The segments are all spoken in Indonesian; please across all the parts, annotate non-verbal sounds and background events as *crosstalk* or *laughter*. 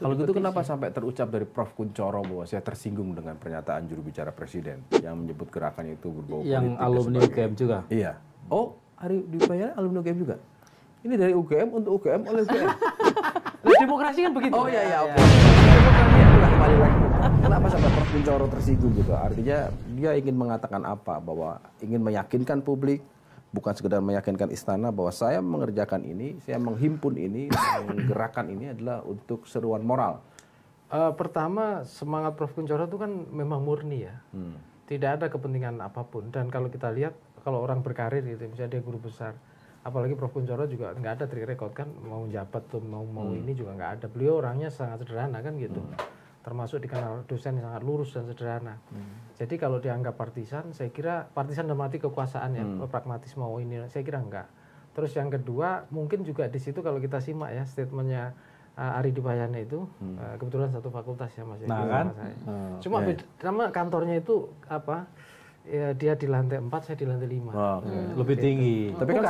Kalau gitu kenapa sampai terucap dari Prof Kuncoro bahwa saya tersinggung dengan pernyataan juru bicara presiden yang menyebut gerakan itu berbau yang alumni UGM juga. Iya. Oh, hari di alumni UGM juga. Ini dari UGM untuk UGM oleh UGM. *laughs* nah, demokrasi kan begitu. Oh iya iya oke. Iya. Demokrasi kembali lagi. Kenapa sampai Prof Kuncoro tersinggung gitu? Artinya dia ingin mengatakan apa bahwa ingin meyakinkan publik bukan sekedar meyakinkan istana bahwa saya mengerjakan ini, saya menghimpun ini, *laughs* menggerakkan ini adalah untuk seruan moral. Uh, pertama semangat Prof Kuncoro itu kan memang murni ya, hmm. tidak ada kepentingan apapun. Dan kalau kita lihat kalau orang berkarir gitu, misalnya dia guru besar, apalagi Prof Kuncoro juga nggak ada trik rekod kan mau jabat tuh mau mau hmm. ini juga nggak ada. Beliau orangnya sangat sederhana kan gitu. Hmm termasuk dikenal dosen yang sangat lurus dan sederhana. Hmm. Jadi kalau dianggap partisan, saya kira partisan dalam arti kekuasaan ya, hmm. pragmatisme oh ini, saya kira enggak. Terus yang kedua, mungkin juga di situ kalau kita simak ya statementnya uh, Ari Dibayana itu hmm. uh, kebetulan satu fakultas ya Mas. Ya. Nah, iya, kan? Saya. Uh, oh, Cuma okay. nama kantornya itu apa? Ya, dia di lantai 4, saya di lantai 5. Wow. hmm. Lebih gitu. tinggi. Gitu. Tapi kan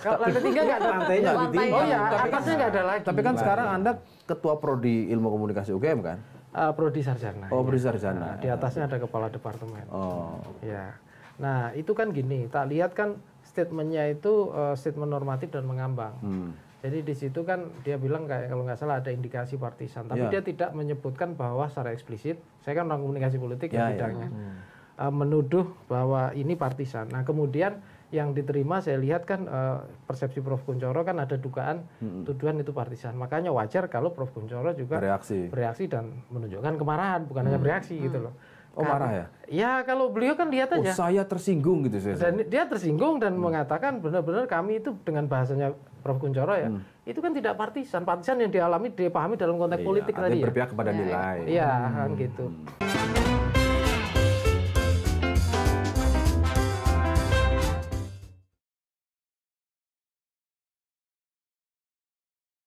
Kalau lantai 3 enggak ada lantainya Lantai Oh ya, atasnya enggak ada lagi. Tapi kan sekarang Anda ketua prodi Ilmu Komunikasi UGM kan? uh, prodi sarjana. Oh, iya. prodi sarjana. Nah, di atasnya ada kepala departemen. Oh. Ya. Nah, itu kan gini, tak lihat kan statementnya itu uh, statement normatif dan mengambang. Hmm. Jadi di situ kan dia bilang kayak kalau nggak salah ada indikasi partisan, tapi yeah. dia tidak menyebutkan bahwa secara eksplisit. Saya kan orang komunikasi politik yeah, ya, ya bidangnya. Yeah. Hmm. Uh, menuduh bahwa ini partisan. Nah, kemudian yang diterima saya lihat kan uh, persepsi Prof Kuncoro kan ada dugaan hmm. tuduhan itu partisan. Makanya wajar kalau Prof Kuncoro juga bereaksi, bereaksi dan menunjukkan kemarahan, bukan hmm. hanya bereaksi hmm. gitu loh. Oh kan, marah ya? Ya kalau beliau kan lihat oh, aja. Oh, saya tersinggung gitu saya. Dan dia tersinggung dan hmm. mengatakan benar-benar kami itu dengan bahasanya Prof Kuncoro ya, hmm. itu kan tidak partisan. Partisan yang dialami dipahami dalam konteks ya, politik tadi. Ya. berpihak kepada ya, nilai. Iya, ya, hmm. kan mm. gitu. Mm.